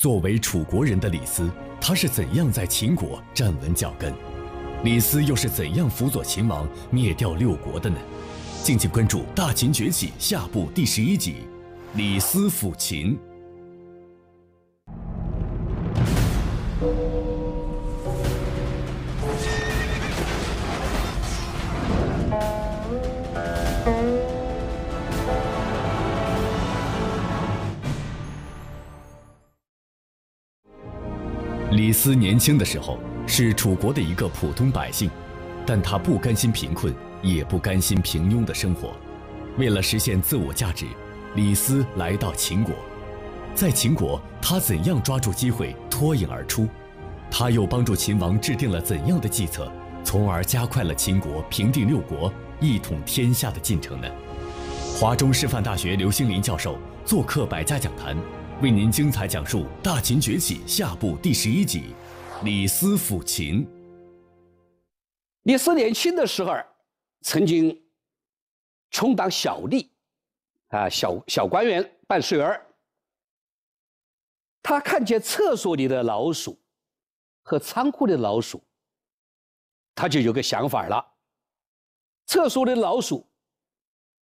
作为楚国人的李斯，他是怎样在秦国站稳脚跟？李斯又是怎样辅佐秦王灭掉六国的呢？敬请关注《大秦崛起》下部第十一集《李斯辅秦》。李斯年轻的时候是楚国的一个普通百姓，但他不甘心贫困，也不甘心平庸的生活。为了实现自我价值，李斯来到秦国。在秦国，他怎样抓住机会脱颖而出？他又帮助秦王制定了怎样的计策，从而加快了秦国平定六国、一统天下的进程呢？华中师范大学刘兴林教授做客百家讲坛。为您精彩讲述《大秦崛起》下部第十一集：李斯抚秦。李斯年轻的时候，曾经充当小吏，啊，小小官员办事员。他看见厕所里的老鼠和仓库里的老鼠，他就有个想法了：厕所里的老鼠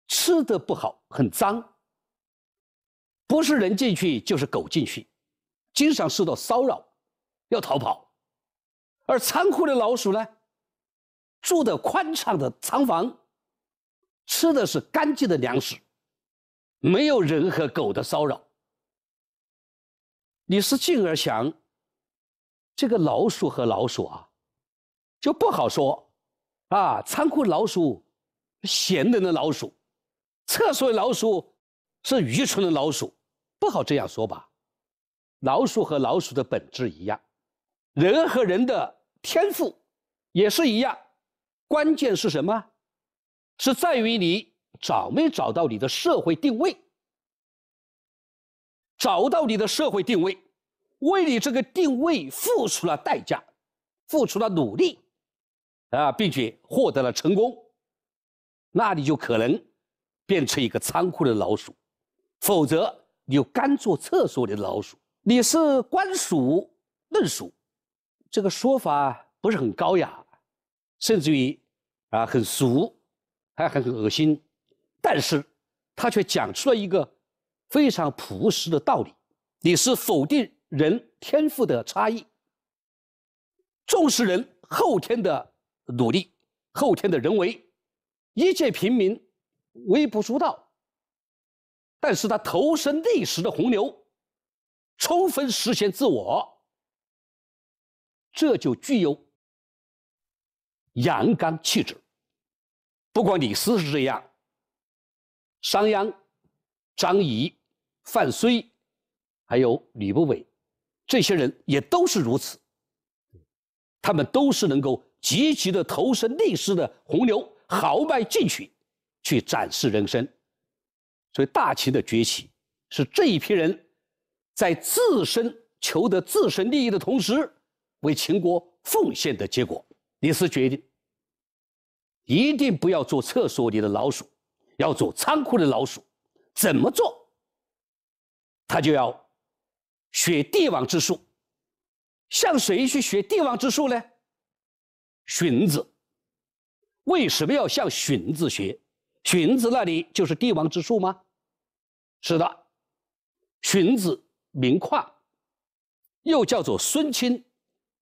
吃的不好，很脏。不是人进去就是狗进去，经常受到骚扰，要逃跑；而仓库的老鼠呢，住的宽敞的仓房，吃的是干净的粮食，没有人和狗的骚扰。你是进而想，这个老鼠和老鼠啊，就不好说啊。仓库老鼠，贤能的老鼠；厕所的老鼠，是愚蠢的老鼠。不好这样说吧，老鼠和老鼠的本质一样，人和人的天赋也是一样，关键是什么？是在于你找没找到你的社会定位。找到你的社会定位，为你这个定位付出了代价，付出了努力，啊，并且获得了成功，那你就可能变成一个仓库的老鼠，否则。你干坐厕所里的老鼠，你是官鼠、嫩鼠，这个说法不是很高雅，甚至于啊很俗，还很恶心。但是，他却讲出了一个非常朴实的道理：你是否定人天赋的差异，重视人后天的努力、后天的人为。一介平民，微不足道。但是他投身历史的洪流，充分实现自我，这就具有阳刚气质。不管李斯是这样，商鞅、张仪、范睢，还有吕不韦，这些人也都是如此。他们都是能够积极的投身历史的洪流，豪迈进取，去展示人生。所以，大秦的崛起是这一批人在自身求得自身利益的同时，为秦国奉献的结果。李斯决定，一定不要做厕所里的老鼠，要做仓库的老鼠。怎么做？他就要学帝王之术。向谁去学帝王之术呢？荀子。为什么要向荀子学？荀子那里就是帝王之术吗？是的，荀子名况，又叫做孙卿，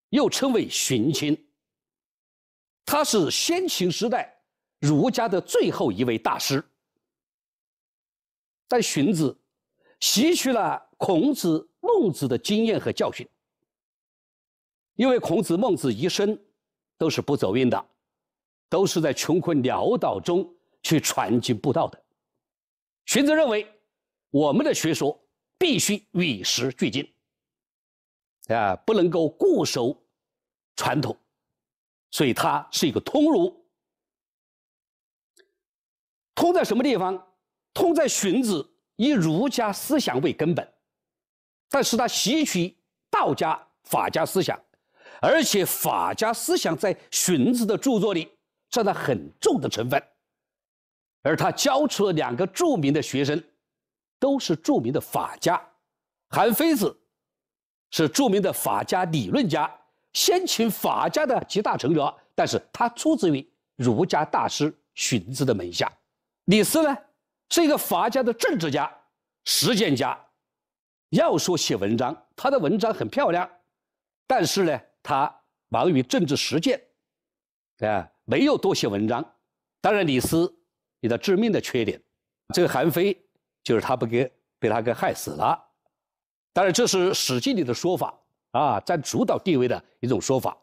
又称为荀卿。他是先秦时代儒家的最后一位大师。但荀子吸取了孔子、孟子的经验和教训，因为孔子、孟子一生都是不走运的，都是在穷困潦倒中。去传经布道的，荀子认为我们的学说必须与时俱进，啊，不能够固守传统，所以它是一个通儒。通在什么地方？通在荀子以儒家思想为根本，但是他吸取道家、法家思想，而且法家思想在荀子的著作里占了很重的成分。而他教出了两个著名的学生，都是著名的法家。韩非子是著名的法家理论家，先秦法家的集大成者。但是，他出自于儒家大师荀子的门下。李斯呢，是一个法家的政治家、实践家。要说写文章，他的文章很漂亮，但是呢，他忙于政治实践，啊，没有多写文章。当然，李斯。一个致命的缺点，这个韩非就是他不给被他给害死了。当然，这是《史记》里的说法啊，占主导地位的一种说法。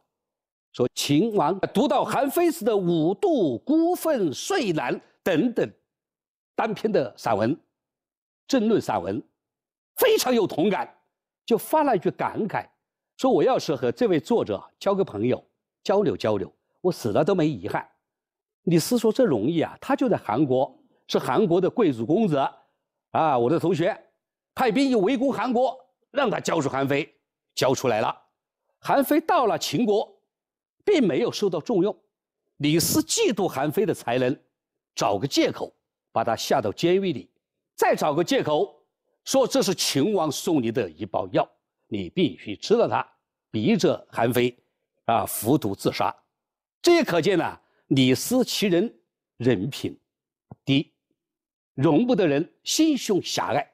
说秦王读到韩非子的《五度孤愤》《遂难》等等单篇的散文、政论散文，非常有同感，就发了一句感慨，说我要是和这位作者交个朋友，交流交流，我死了都没遗憾。李斯说：“这容易啊，他就在韩国，是韩国的贵族公子，啊，我的同学，派兵又围攻韩国，让他交出韩非，交出来了。韩非到了秦国，并没有受到重用，李斯嫉妒韩非的才能，找个借口把他下到监狱里，再找个借口说这是秦王送你的一包药，你必须吃了它。逼着韩非，啊，服毒自杀。这也可见呢。”李斯其人，人品低，容不得人心胸狭隘。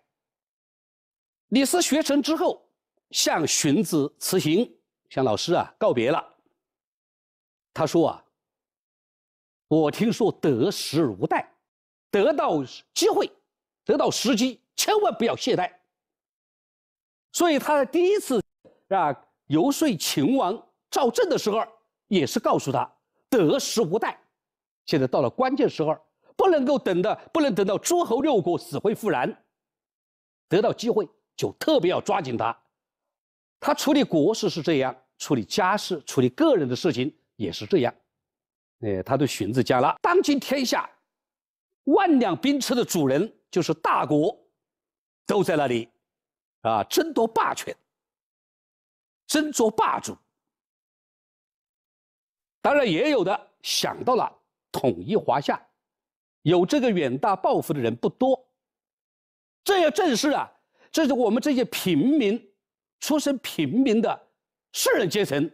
李斯学成之后，向荀子辞行，向老师啊告别了。他说啊，我听说得时无待，得到机会，得到时机，千万不要懈怠。所以他在第一次啊游说秦王赵政的时候，也是告诉他。得时无待，现在到了关键时候，不能够等的，不能等到诸侯六国死灰复燃，得到机会就特别要抓紧他。他处理国事是这样，处理家事、处理个人的事情也是这样。哎，他对荀子讲了：当今天下，万辆兵车的主人就是大国，都在那里，啊，争夺霸权，争夺霸主。当然也有的想到了统一华夏，有这个远大抱负的人不多。这也正是啊，这是我们这些平民，出身平民的士人阶层，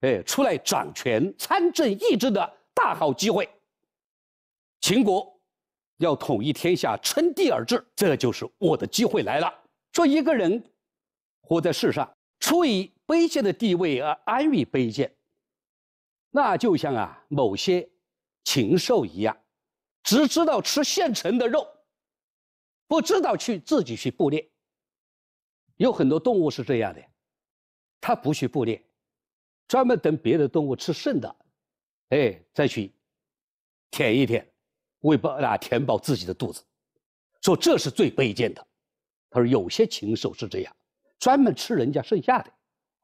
哎，出来掌权参政议政的大好机会。秦国要统一天下，称帝而治，这就是我的机会来了。说一个人，活在世上，出于卑贱的地位而安于卑贱。那就像啊某些禽兽一样，只知道吃现成的肉，不知道去自己去捕猎。有很多动物是这样的，它不去捕猎，专门等别的动物吃剩的，哎，再去舔一舔，喂饱啊，填饱自己的肚子。说这是最卑贱的，他说有些禽兽是这样，专门吃人家剩下的，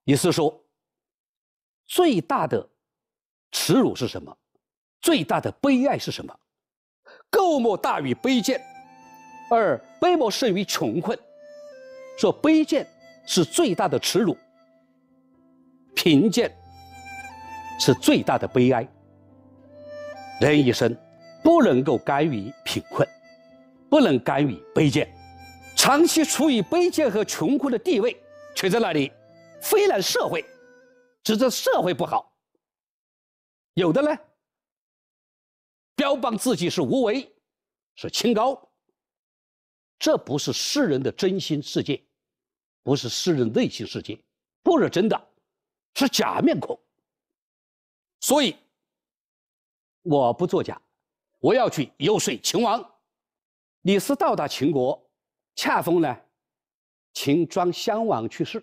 意思是说最大的。耻辱是什么？最大的悲哀是什么？垢莫大于卑贱，而卑莫甚于穷困。说卑贱是最大的耻辱，贫贱是最大的悲哀。人一生不能够甘于贫困，不能甘于卑贱，长期处于卑贱和穷困的地位，却在那里非难社会，指责社会不好。有的呢，标榜自己是无为，是清高。这不是世人的真心世界，不是世人内心世界，不是真的，是假面孔。所以，我不作假，我要去游说秦王。李斯到达秦国，恰逢呢，秦庄襄王去世。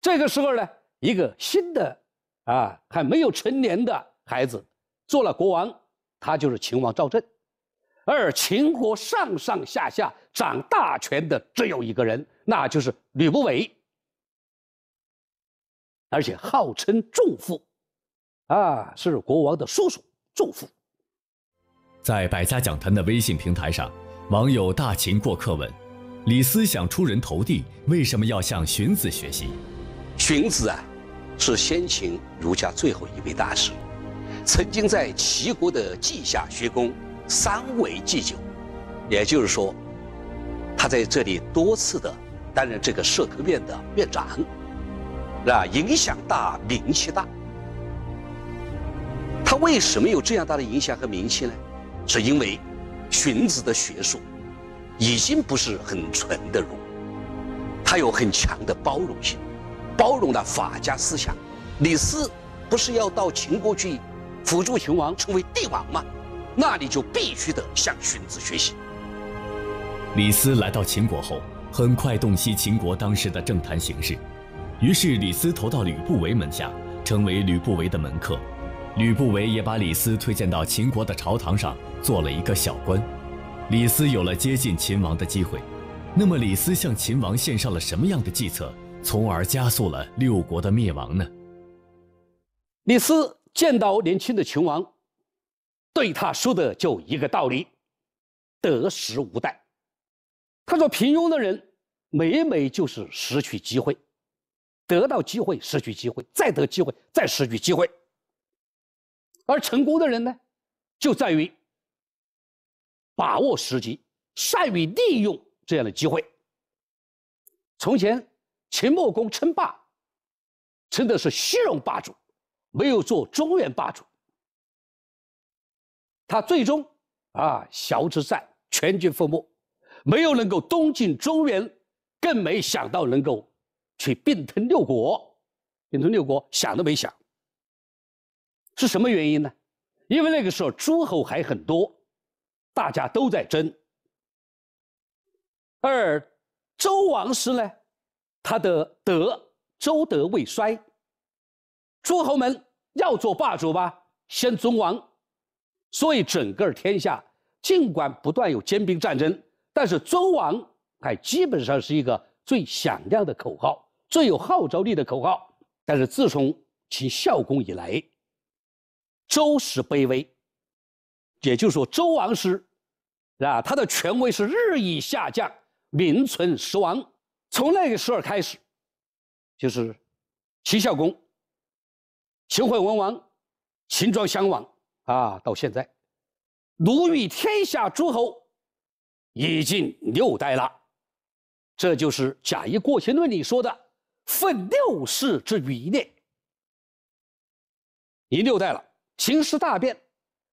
这个时候呢，一个新的。啊，还没有成年的孩子做了国王，他就是秦王赵祯。而秦国上上下下掌大权的只有一个人，那就是吕不韦，而且号称仲父，啊，是国王的叔叔仲父。在百家讲坛的微信平台上，网友大秦过客问：李斯想出人头地为什么要向荀子学习？荀子啊。是先秦儒家最后一位大师，曾经在齐国的稷下学宫三为祭酒，也就是说，他在这里多次的担任这个社科院的院长，那影响大，名气大。他为什么有这样大的影响和名气呢？是因为，荀子的学术，已经不是很纯的儒，他有很强的包容性。包容的法家思想，李斯不是要到秦国去辅助秦王成为帝王吗？那你就必须得向荀子学习。李斯来到秦国后，很快洞悉秦国当时的政坛形势，于是李斯投到吕不韦门下，成为吕不韦的门客。吕不韦也把李斯推荐到秦国的朝堂上，做了一个小官。李斯有了接近秦王的机会，那么李斯向秦王献上了什么样的计策？从而加速了六国的灭亡呢。李斯见到年轻的秦王，对他说的就一个道理：得时无待。他说，平庸的人每每就是失去机会，得到机会失去机会，再得机会再失去机会。而成功的人呢，就在于把握时机，善于利用这样的机会。从前。秦穆公称霸，称的是西戎霸主，没有做中原霸主。他最终啊，崤之战全军覆没，没有能够东进中原，更没想到能够去并吞六国。并吞六国想都没想，是什么原因呢？因为那个时候诸侯还很多，大家都在争。而周王室呢？他的德，周德未衰。诸侯们要做霸主吧，先尊王。所以整个天下，尽管不断有兼并战争，但是周王还基本上是一个最响亮的口号，最有号召力的口号。但是自从秦孝公以来，周室卑微，也就是说，周王室啊，他的权威是日益下降，名存实亡。从那个时候开始，就是齐孝公、秦惠文王、秦庄襄王啊，到现在，奴役天下诸侯已经六代了。这就是《贾谊过秦论》里说的“分六世之余孽”。已六代了。形势大变，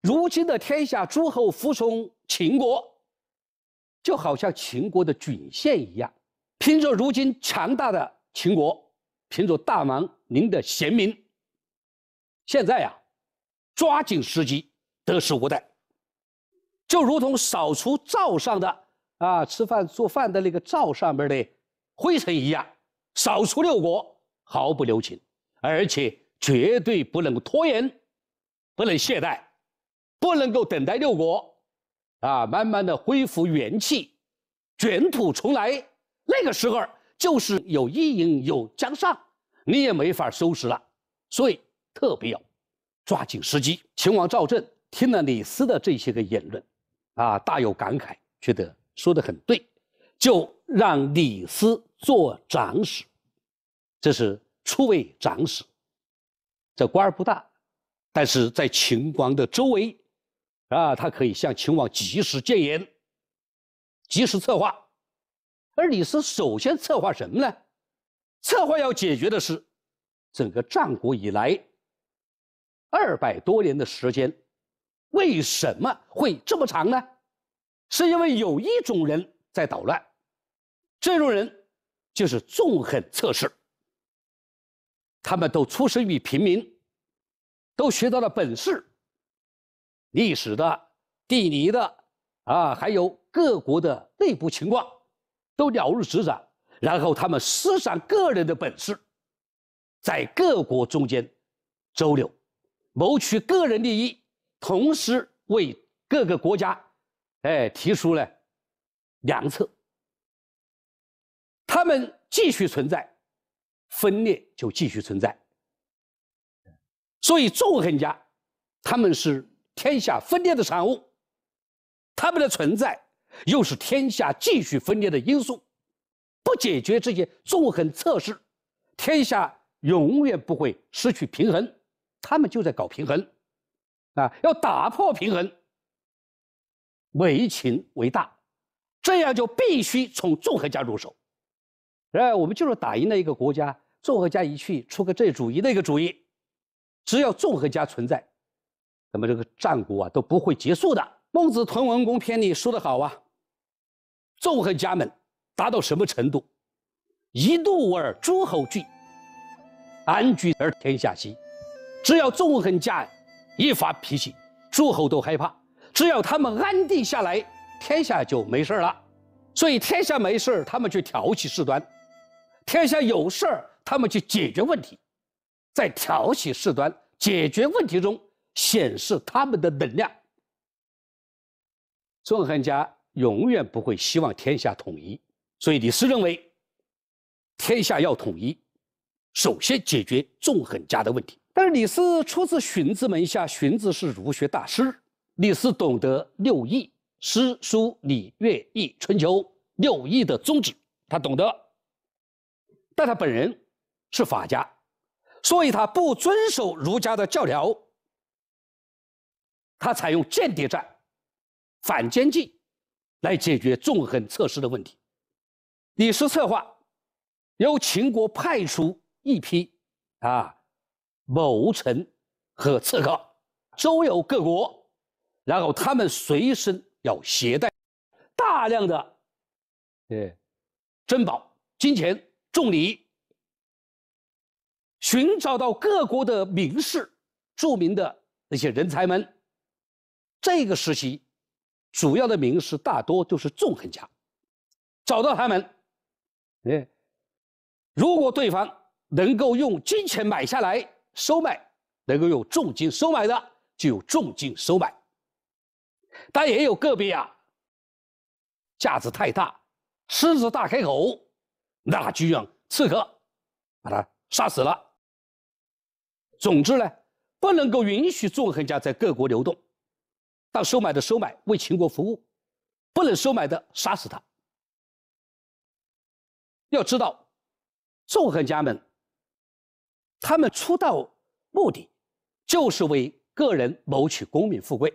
如今的天下诸侯服从秦国，就好像秦国的郡县一样。凭着如今强大的秦国，凭着大王您的贤明，现在呀，抓紧时机，得失无待，就如同扫除灶上的啊，吃饭做饭的那个灶上面的灰尘一样，扫除六国毫不留情，而且绝对不能拖延，不能懈怠，不能够等待六国啊，慢慢的恢复元气，卷土重来。那个时候就是有伊尹有江上，你也没法收拾了，所以特别要抓紧时机。秦王赵政听了李斯的这些个言论，啊，大有感慨，觉得说的很对，就让李斯做长史，这是初为长史，这官儿不大，但是在秦王的周围，啊，他可以向秦王及时谏言，及时策划。而李斯首先策划什么呢？策划要解决的是整个战国以来二百多年的时间为什么会这么长呢？是因为有一种人在捣乱，这种人就是纵横策士。他们都出生于平民，都学到了本事，历史的、地理的，啊，还有各国的内部情况。都了如指掌，然后他们施展个人的本事，在各国中间周流，谋取个人利益，同时为各个国家，哎，提出了良策。他们继续存在，分裂就继续存在。所以纵横家，他们是天下分裂的产物，他们的存在。又是天下继续分裂的因素，不解决这些纵横测试，天下永远不会失去平衡。他们就在搞平衡，啊，要打破平衡，为秦为大，这样就必须从纵横家入手。哎，我们就是打赢了一个国家，纵横家一去出个这主意那个主意，只要纵横家存在，那么这个战国啊都不会结束的。孟子《滕文公篇》里说得好啊。纵横家们达到什么程度？一怒而诸侯惧，安居而天下息。只要纵横家一发脾气，诸侯都害怕；只要他们安定下来，天下就没事了。所以，天下没事他们去挑起事端；天下有事他们去解决问题。在挑起事端、解决问题中显示他们的能量。纵横家。永远不会希望天下统一，所以李斯认为，天下要统一，首先解决纵横家的问题。但是李斯出自荀子门下，荀子是儒学大师，李斯懂得六艺，诗、书、礼、乐、易、春秋，六艺的宗旨他懂得，但他本人是法家，所以他不遵守儒家的教条，他采用间谍战，反间计。来解决纵横策士的问题。李斯策划，由秦国派出一批，啊，谋臣和刺客，周游各国，然后他们随身要携带大量的，对，珍宝、金钱、重礼，寻找到各国的名士、著名的那些人才们。这个时期。主要的名士大多都是纵横家，找到他们，哎，如果对方能够用金钱买下来、收买，能够用重金收买的，就用重金收买。但也有个别啊，架子太大，狮子大开口，那就让刺客把他杀死了。总之呢，不能够允许纵横家在各国流动。当收买的收买，为秦国服务；不能收买的，杀死他。要知道，纵横家们，他们出道目的，就是为个人谋取功名富贵。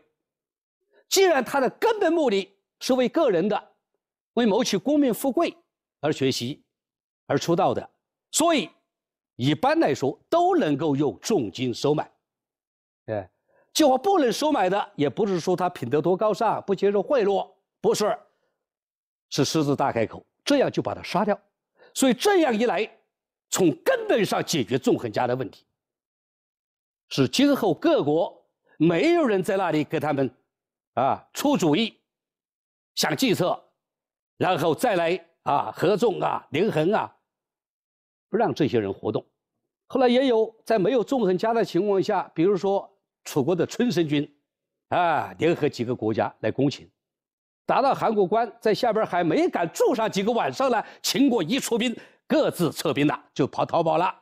既然他的根本目的是为个人的，为谋取功名富贵而学习、而出道的，所以一般来说都能够用重金收买。哎。就我不能收买的，也不是说他品德多高尚，不接受贿赂，不是，是狮子大开口，这样就把他杀掉。所以这样一来，从根本上解决纵横家的问题。是今后各国没有人在那里给他们，啊，出主意，想计策，然后再来啊合纵啊连横啊，不让这些人活动。后来也有在没有纵横家的情况下，比如说。楚国的春申君，啊，联合几个国家来攻秦，打到函谷关，在下边还没敢住上几个晚上呢。秦国一出兵，各自撤兵了，就跑逃跑了。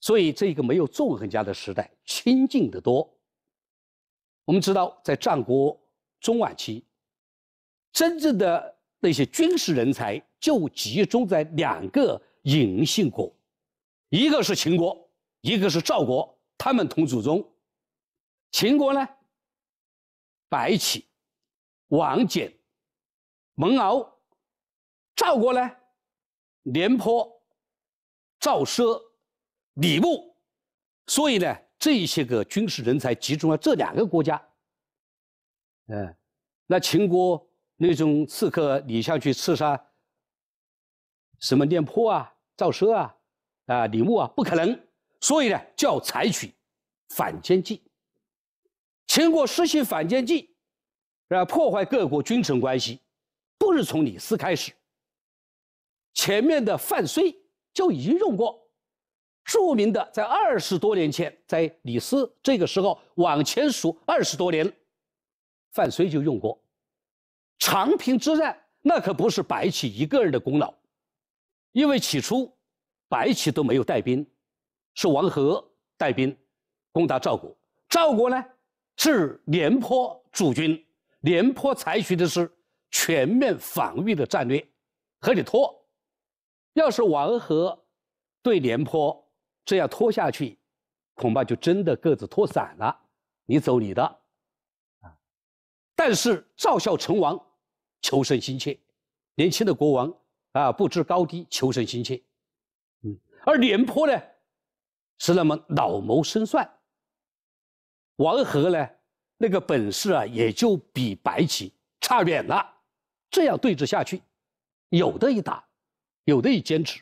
所以，这个没有纵横家的时代，清静的多。我们知道，在战国中晚期，真正的那些军事人才就集中在两个隐姓国，一个是秦国，一个是赵国。他们同祖宗，秦国呢，白起、王翦、蒙骜；赵国呢，廉颇、赵奢、李牧。所以呢，这些个军事人才集中了这两个国家。嗯，那秦国那种刺客，你想去刺杀什么廉颇啊、赵奢啊、啊李牧啊，不可能。所以呢，就要采取反间计。秦国实行反间计，啊，破坏各国君臣关系，不是从李斯开始，前面的范睢就已经用过。著名的，在二十多年前，在李斯这个时候往前数二十多年，范睢就用过。长平之战，那可不是白起一个人的功劳，因为起初白起都没有带兵。是王和带兵攻打赵国，赵国呢是廉颇主军，廉颇采取的是全面防御的战略，和你拖。要是王和对廉颇这样拖下去，恐怕就真的各自拖散了，你走你的啊。但是赵孝成王求胜心切，年轻的国王啊不知高低，求胜心切，嗯，而廉颇呢？是那么老谋深算。王和呢，那个本事啊，也就比白起差远了。这样对峙下去，有的一打，有的一坚持。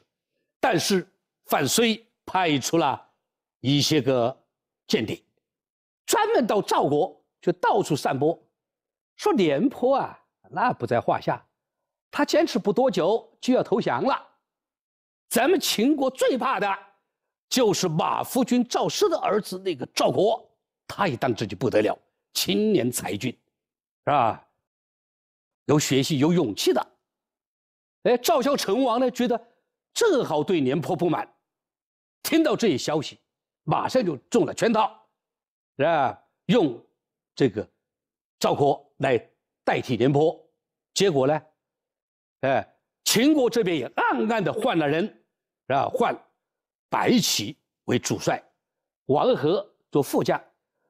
但是范睢派出了一些个间谍，专门到赵国就到处散播，说廉颇啊，那不在话下，他坚持不多久就要投降了。咱们秦国最怕的。就是马夫君赵奢的儿子那个赵国，他也当自己不得了，青年才俊，是吧？有学习，有勇气的。哎，赵孝成王呢，觉得正好对廉颇不满，听到这一消息，马上就中了圈套，是吧？用这个赵国来代替廉颇，结果呢，哎，秦国这边也暗暗的换了人，是吧？换。白起为主帅，王和做副将，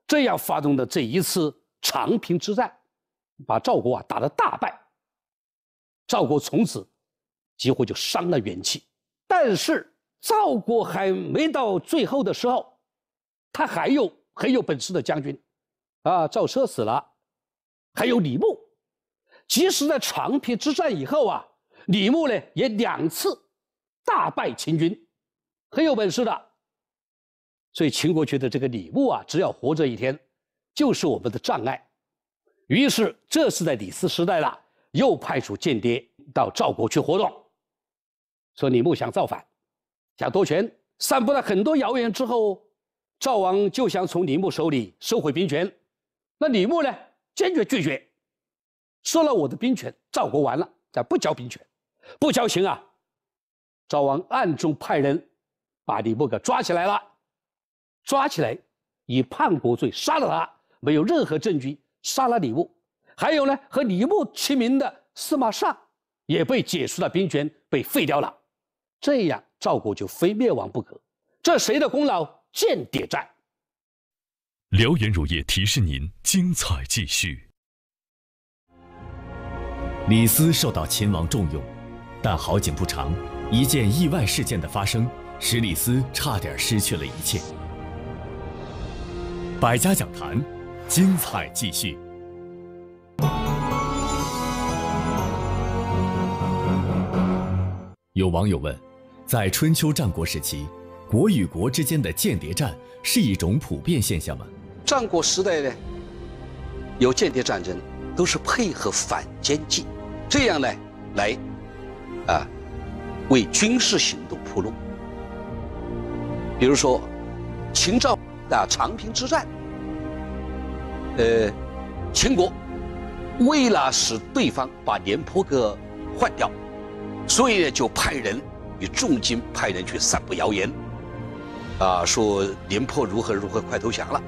这样发动的这一次长平之战，把赵国啊打得大败。赵国从此几乎就伤了元气。但是赵国还没到最后的时候，他还有很有本事的将军，啊，赵奢死了，还有李牧。即使在长平之战以后啊，李牧呢也两次大败秦军。很有本事的，所以秦国觉得这个李牧啊，只要活着一天，就是我们的障碍。于是这次在李斯时代了，又派出间谍到赵国去活动，说李牧想造反，想夺权，散布了很多谣言之后，赵王就想从李牧手里收回兵权。那李牧呢，坚决拒绝，收了我的兵权，赵国完了，咱不交兵权，不交行啊？赵王暗中派人。把李牧给抓起来了，抓起来，以叛国罪杀了他，没有任何证据杀了李牧。还有呢，和李牧齐名的司马尚也被解除了兵权，被废掉了。这样，赵国就非灭亡不可。这谁的功劳？间谍战。辽源乳业提示您：精彩继续。李斯受到秦王重用，但好景不长，一件意外事件的发生。史密斯差点失去了一切。百家讲坛，精彩继续。有网友问：在春秋战国时期，国与国之间的间谍战是一种普遍现象吗？战国时代呢，有间谍战争，都是配合反间计，这样呢，来，啊，为军事行动铺路。比如说，秦赵的长平之战，呃，秦国为了使对方把廉颇给换掉，所以就派人以重金派人去散布谣言，啊，说廉颇如何如何，快投降了，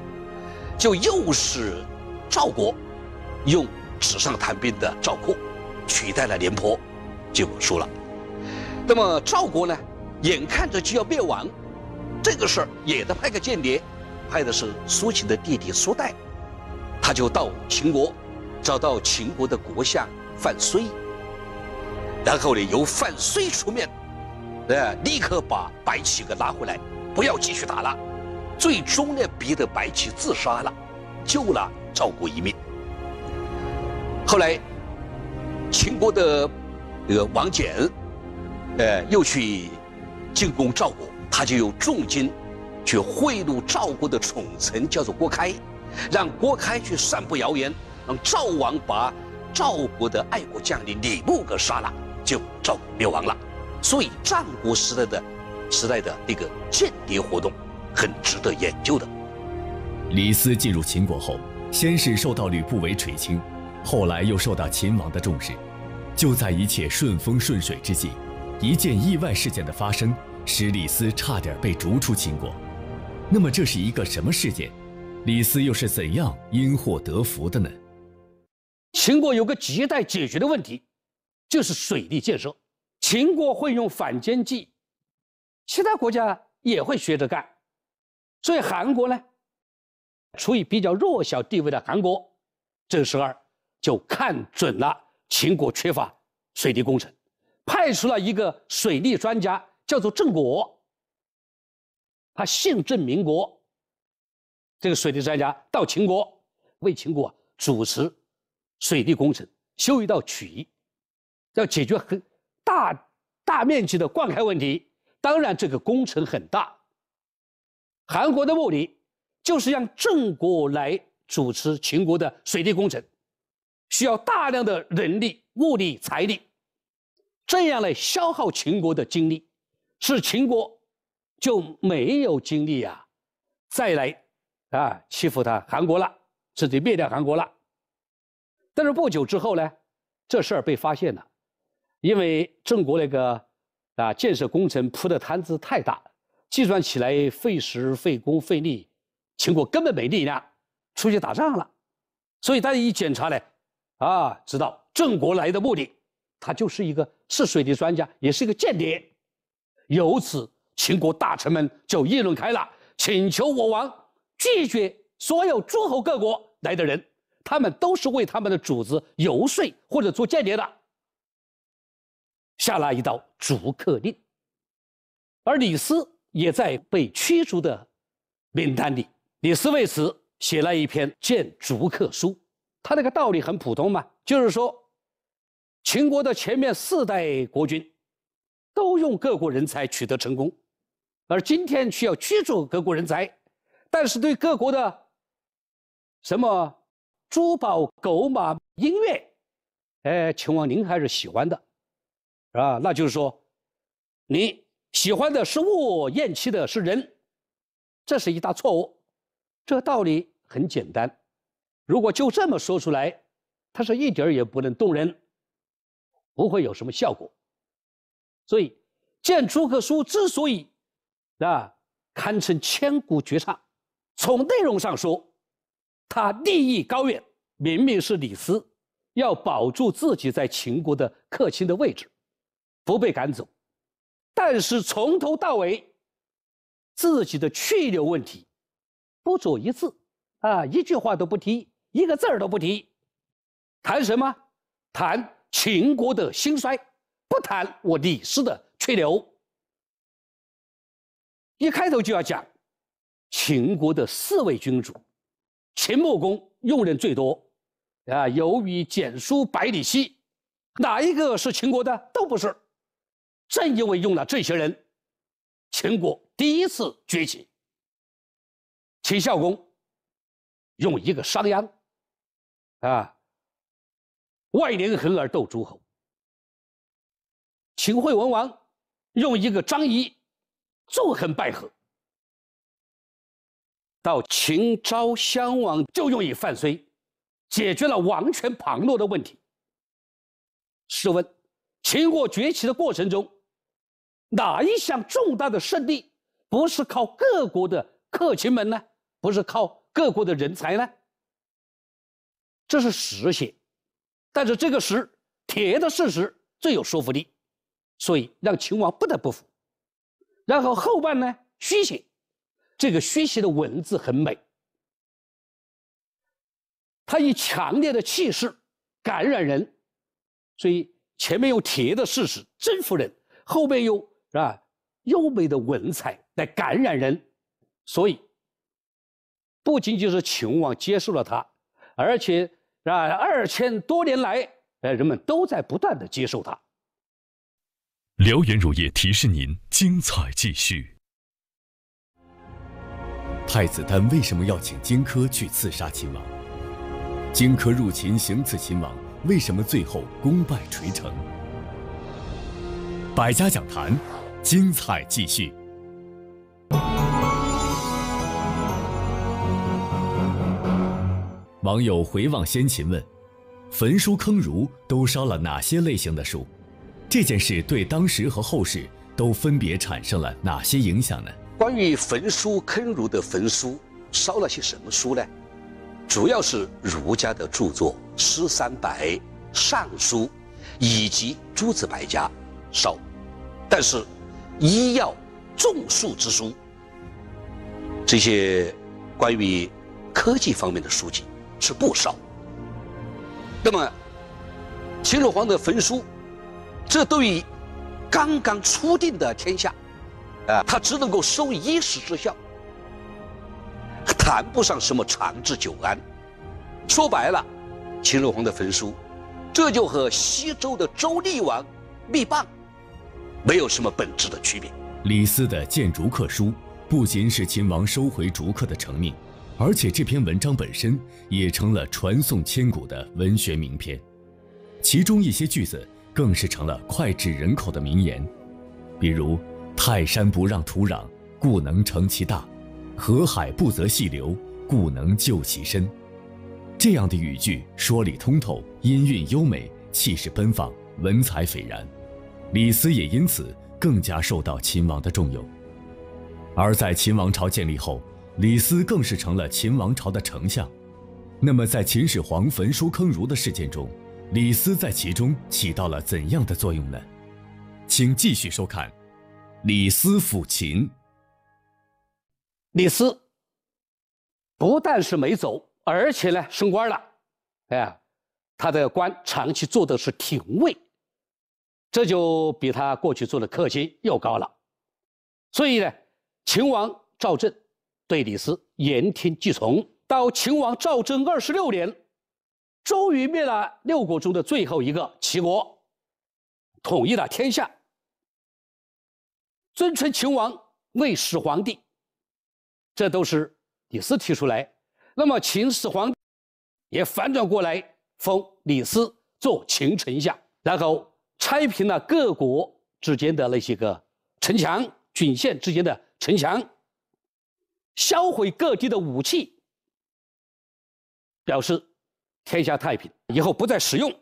就又是赵国用纸上谈兵的赵括取代了廉颇，结果输了。那么赵国呢，眼看着就要灭亡。这个事儿也得派个间谍，派的是苏秦的弟弟苏代，他就到秦国，找到秦国的国相范睢，然后呢由范睢出面，呃，立刻把白起给拉回来，不要继续打了，最终呢逼得白起自杀了，救了赵国一命。后来，秦国的这个王翦，呃，又去进攻赵国。他就有重金去贿赂赵国的宠臣，叫做郭开，让郭开去散布谣言，让赵王把赵国的爱国将领李牧给杀了，就赵国灭亡了。所以战国时代的时代的那个间谍活动，很值得研究的。李斯进入秦国后，先是受到吕不韦垂青，后来又受到秦王的重视。就在一切顺风顺水之际，一件意外事件的发生。使李斯差点被逐出秦国。那么这是一个什么事件？李斯又是怎样因祸得福的呢？秦国有个亟待解决的问题，就是水利建设。秦国会用反间计，其他国家也会学着干。所以韩国呢，处于比较弱小地位的韩国，这时候就看准了秦国缺乏水利工程，派出了一个水利专家。叫做郑国，他姓郑，民国。这个水利专家到秦国，为秦国主持水利工程，修一道渠，要解决很大大面积的灌溉问题。当然，这个工程很大。韩国的目的就是让郑国来主持秦国的水利工程，需要大量的人力、物力、财力，这样来消耗秦国的精力。是秦国就没有精力啊，再来啊欺负他韩国了，直接灭掉韩国了。但是不久之后呢，这事儿被发现了，因为郑国那个啊建设工程铺的摊子太大，计算起来费时费工费力，秦国根本没力量出去打仗了。所以大家一检查呢，啊知道郑国来的目的，他就是一个治水的专家，也是一个间谍。由此，秦国大臣们就议论开了，请求我王拒绝所有诸侯各国来的人，他们都是为他们的主子游说或者做间谍的，下了一道逐客令。而李斯也在被驱逐的名单里，李斯为此写了一篇《谏逐客书》，他那个道理很普通嘛，就是说，秦国的前面四代国君。都用各国人才取得成功，而今天却要驱逐各国人才，但是对各国的什么珠宝、狗马、音乐，哎，秦王您还是喜欢的，啊，那就是说，你喜欢的是物，厌弃的是人，这是一大错误。这道理很简单，如果就这么说出来，它是一点儿也不能动人，不会有什么效果。所以，《见诸葛书》之所以啊堪称千古绝唱，从内容上说，他立意高远。明明是李斯要保住自己在秦国的客卿的位置，不被赶走，但是从头到尾，自己的去留问题不走一字，啊，一句话都不提，一个字儿都不提，谈什么？谈秦国的兴衰。不谈我李斯的吹牛，一开头就要讲秦国的四位君主。秦穆公用人最多，啊，由于简书、百里奚，哪一个是秦国的都不是。正因为用了这些人，秦国第一次崛起。秦孝公用一个商鞅，啊，外联横而斗诸侯。秦惠文王用一个张仪纵横捭阖，到秦昭襄王就用以范睢，解决了王权旁落的问题。试问，秦国崛起的过程中，哪一项重大的胜利不是靠各国的客卿们呢？不是靠各国的人才呢？这是实写，但是这个实铁的事实最有说服力。所以让秦王不得不服，然后后半呢虚写，这个虚写的文字很美，它以强烈的气势感染人，所以前面用铁的事实征服人，后边用是吧优美的文采来感染人，所以不仅仅是秦王接受了他，而且啊二千多年来，呃人们都在不断的接受他。燎原乳业提示您：精彩继续。太子丹为什么要请荆轲去刺杀秦王？荆轲入秦行刺秦王，为什么最后功败垂成？百家讲坛，精彩继续。网友回望先秦问：焚书坑儒都烧了哪些类型的书？这件事对当时和后世都分别产生了哪些影响呢？关于焚书坑儒的焚书，烧了些什么书呢？主要是儒家的著作《诗三百》《尚书》，以及诸子百家，烧。但是，医药、种树之书，这些关于科技方面的书籍是不烧。那么，秦始皇的焚书。这对于刚刚初定的天下，啊，他只能够收一时之效，谈不上什么长治久安。说白了，秦始皇的焚书，这就和西周的周厉王灭谤没有什么本质的区别。李斯的《谏逐客书》，不仅是秦王收回逐客的成命，而且这篇文章本身也成了传颂千古的文学名篇，其中一些句子。更是成了脍炙人口的名言，比如“泰山不让土壤，故能成其大；河海不择细流，故能就其深。”这样的语句，说理通透，音韵优美，气势奔放，文采斐然。李斯也因此更加受到秦王的重用。而在秦王朝建立后，李斯更是成了秦王朝的丞相。那么，在秦始皇焚书坑儒的事件中，李斯在其中起到了怎样的作用呢？请继续收看《李斯抚琴》。李斯不但是没走，而且呢升官了。哎，他的官长期做的是廷尉，这就比他过去做的客卿又高了。所以呢，秦王赵政对李斯言听计从。到秦王赵祯二十六年。终于灭了六国中的最后一个齐国，统一了天下，尊称秦王为始皇帝。这都是李斯提出来。那么秦始皇也反转过来封李斯做秦丞相，然后拆平了各国之间的那些个城墙、郡县之间的城墙，销毁各地的武器，表示。天下太平以后不再使用。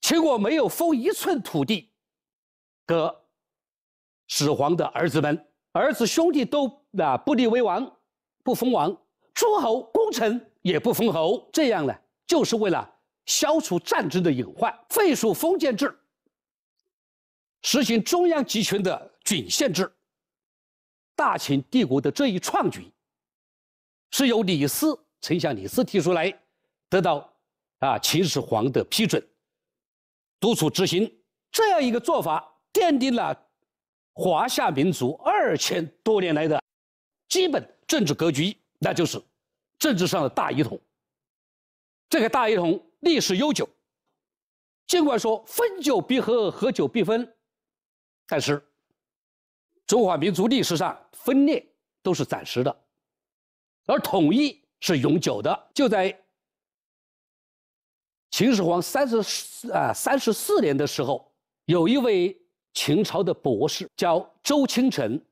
秦国没有封一寸土地给始皇的儿子们，儿子兄弟都啊不立为王，不封王，诸侯功臣也不封侯。这样呢，就是为了消除战争的隐患，废除封建制，实行中央集权的郡县制。大秦帝国的这一创举，是由李斯丞相李斯提出来。得到，啊，秦始皇的批准，督促执行这样一个做法，奠定了华夏民族二千多年来的基本政治格局，那就是政治上的大一统。这个大一统历史悠久，尽管说分久必合，合久必分，但是中华民族历史上分裂都是暂时的，而统一是永久的。就在。秦始皇三十四啊三十四年的时候，有一位秦朝的博士叫周清晨，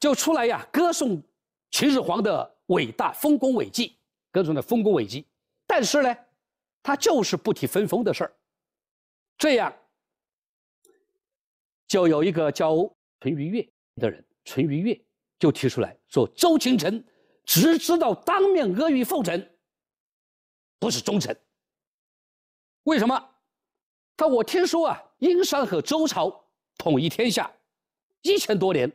就出来呀歌颂秦始皇的伟大丰功伟绩，歌颂的丰功伟绩。但是呢，他就是不提分封的事儿。这样，就有一个叫淳于越的人，淳于越就提出来说，周清晨只知道当面阿谀奉承，不是忠臣。为什么？但我听说啊，殷商和周朝统一天下一千多年，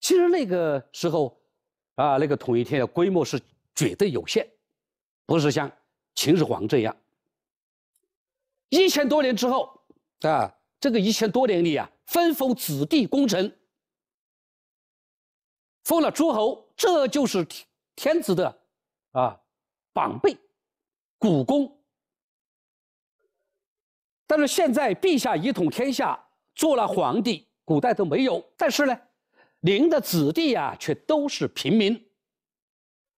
其实那个时候啊，那个统一天下规模是绝对有限，不是像秦始皇这样。一千多年之后啊，这个一千多年里啊，分封子弟功臣，封了诸侯，这就是天子的啊，榜背，古公但是现在，陛下一统天下，做了皇帝，古代都没有。但是呢，您的子弟啊，却都是平民。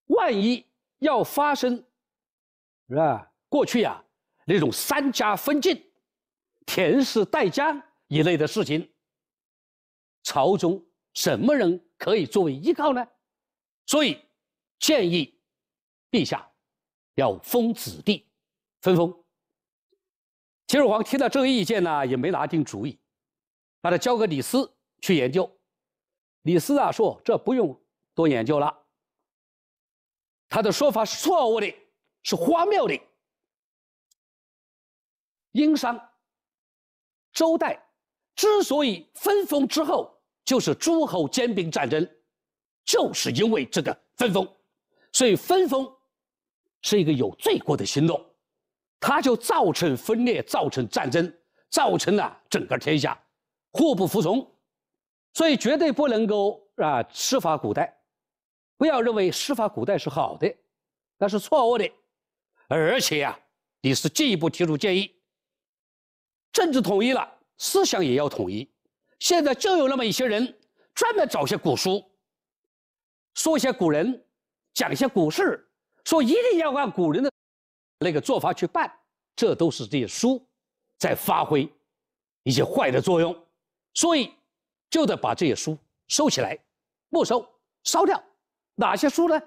万一要发生，是吧？过去呀，那种三家分晋、田氏代家一类的事情，朝中什么人可以作为依靠呢？所以，建议陛下要封子弟，分封。秦始皇听到这个意见呢，也没拿定主意，把它交给李斯去研究。李斯啊说：“这不用多研究了，他的说法是错误的，是荒谬的。殷商、周代之所以分封之后就是诸侯兼并战争，就是因为这个分封，所以分封是一个有罪过的行动。”它就造成分裂，造成战争，造成了整个天下互不服从，所以绝对不能够啊，施法古代，不要认为施法古代是好的，那是错误的。而且啊，你是进一步提出建议。政治统一了，思想也要统一。现在就有那么一些人专门找些古书，说一些古人，讲一些古事，说一定要按古人的。那个做法去办，这都是这些书在发挥一些坏的作用，所以就得把这些书收起来，没收烧掉。哪些书呢？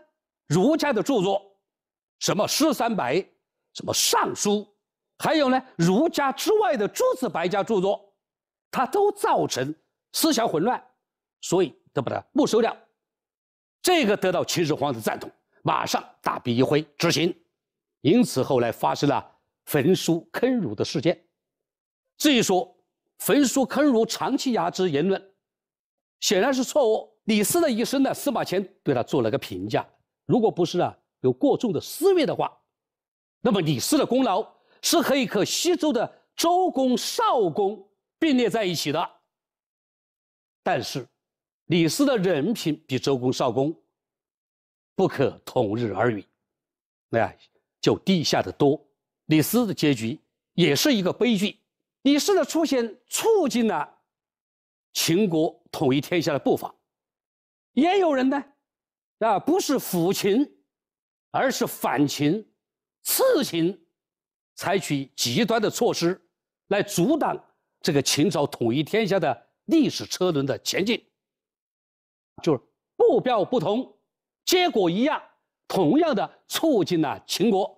儒家的著作，什么《诗三百》，什么《尚书》，还有呢儒家之外的诸子百家著作，它都造成思想混乱，所以得把它没收掉。这个得到秦始皇的赞同，马上大笔一挥执行。因此，后来发生了焚书坑儒的事件。至于说焚书坑儒长期压制言论，显然是错误。李斯的一生呢，司马迁对他做了个评价：，如果不是啊有过重的私怨的话，那么李斯的功劳是可以和西周的周公、少公并列在一起的。但是，李斯的人品比周公、少公不可同日而语。那。就地下的多，李斯的结局也是一个悲剧。李斯的出现促进了秦国统一天下的步伐，也有人呢，啊，不是辅秦，而是反秦、刺秦，采取极端的措施来阻挡这个秦朝统一天下的历史车轮的前进。就是目标不同，结果一样，同样的促进了秦国。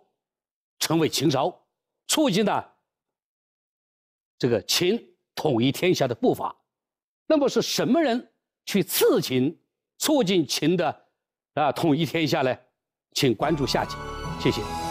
成为秦朝，促进了这个秦统一天下的步伐，那么是什么人去刺秦，促进秦的啊统一天下呢？请关注下集，谢谢。